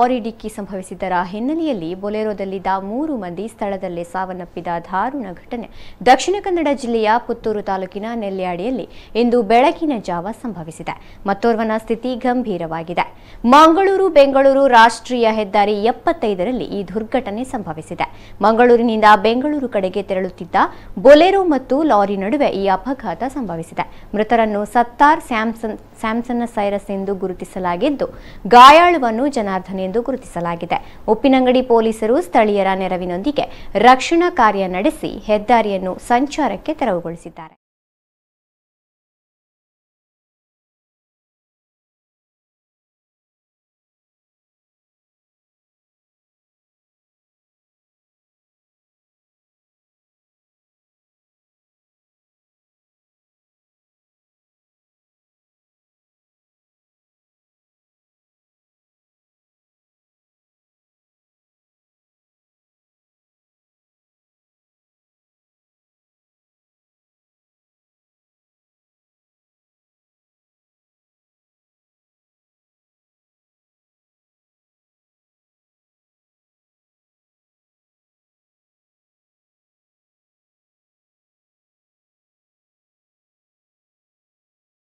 lorry ಡಿಕ್ಕಿ ಸಂಭವಿಸಿದ್ದರ ಹಿನ್ನೆಲೆಯಲ್ಲಿ ಬೊಲೆರೋದಲ್ಲಿದ್ದ ಮೂರು ಮಂದಿ ಸ್ಥಳದಲ್ಲೇ ಸಾವನ್ನಪ್ಪಿದ ದಾರುಣ ಘಟನೆ ದಕ್ಷಿಣ ಕನ್ನಡ ಜಿಲ್ಲೆಯ ಪುತ್ತೂರು ತಾಲೂಕಿನ ನೆಲ್ಯಾಡಿಯಲ್ಲಿ ಇಂದು ಬೆಳಕಿನ ಜಾವ ಸಂಭವಿಸಿದೆ ಮತ್ತೋರ್ವನ ಸ್ಥಿತಿ ಗಂಭೀರವಾಗಿದೆ ಮಂಗಳೂರು ಬೆಂಗಳೂರು ರಾಷ್ಟ್ರೀಯ ಹೆದ್ದಾರಿ ಎಪ್ಪತ್ತೈದರಲ್ಲಿ ಈ ದುರ್ಘಟನೆ ಸಂಭವಿಸಿದೆ ಮಂಗಳೂರಿನಿಂದ ಬೆಂಗಳೂರು ಕಡೆಗೆ ತೆರಳುತ್ತಿದ್ದ ಬೊಲೆರೋ ಮತ್ತು ಲಾರಿ ನಡುವೆ ಈ ಅಪಘಾತ ಸಂಭವಿಸಿದೆ ಮೃತರನ್ನು ಸತ್ತಾರ್ ಸ್ಯಾಮ್ಸನ್ ಸ್ಯಾಮ್ಸನ್ನ ಸೈರಸ್ ಎಂದು ಗುರುತಿಸಲಾಗಿದ್ದು ಗಾಯಾಳುವನ್ನು ಜನಾರ್ದನ್ ಎಂದು ಗುರುತಿಸಲಾಗಿದೆ ಉಪ್ಪಿನಂಗಡಿ ಪೊಲೀಸರು ಸ್ಥಳೀಯರ ನೆರವಿನೊಂದಿಗೆ ರಕ್ಷಣಾ ಕಾರ್ಯ ನಡೆಸಿ ಹೆದ್ದಾರಿಯನ್ನು ಸಂಚಾರಕ್ಕೆ ತೆರವುಗೊಳಿಸಿದ್ದಾರೆ